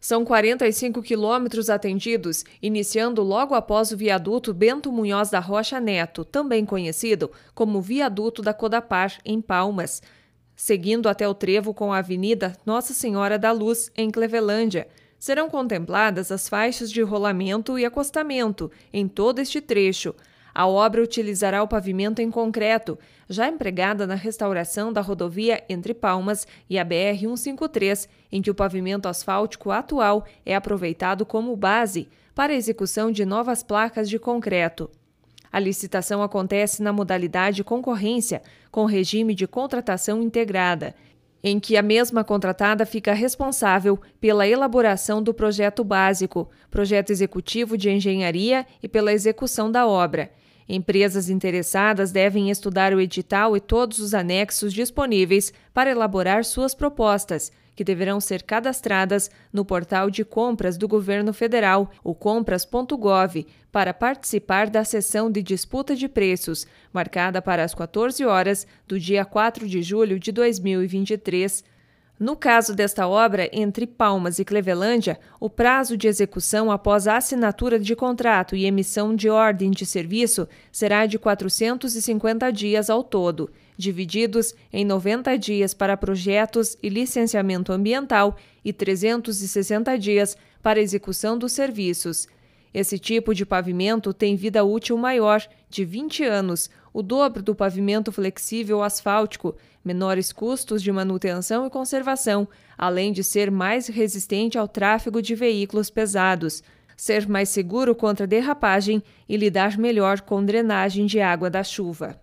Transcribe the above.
São 45 quilômetros atendidos, iniciando logo após o viaduto Bento Munhoz da Rocha Neto, também conhecido como Viaduto da Codapar, em Palmas, seguindo até o trevo com a Avenida Nossa Senhora da Luz, em Clevelândia. Serão contempladas as faixas de rolamento e acostamento em todo este trecho, a obra utilizará o pavimento em concreto, já empregada na restauração da rodovia entre Palmas e a BR-153, em que o pavimento asfáltico atual é aproveitado como base para a execução de novas placas de concreto. A licitação acontece na modalidade concorrência, com regime de contratação integrada, em que a mesma contratada fica responsável pela elaboração do projeto básico, projeto executivo de engenharia e pela execução da obra, Empresas interessadas devem estudar o edital e todos os anexos disponíveis para elaborar suas propostas, que deverão ser cadastradas no portal de compras do governo federal, o compras.gov, para participar da sessão de disputa de preços, marcada para as 14 horas do dia 4 de julho de 2023. No caso desta obra, entre Palmas e Clevelândia, o prazo de execução após a assinatura de contrato e emissão de ordem de serviço será de 450 dias ao todo, divididos em 90 dias para projetos e licenciamento ambiental e 360 dias para execução dos serviços. Esse tipo de pavimento tem vida útil maior, de 20 anos, o dobro do pavimento flexível asfáltico, menores custos de manutenção e conservação, além de ser mais resistente ao tráfego de veículos pesados, ser mais seguro contra derrapagem e lidar melhor com drenagem de água da chuva.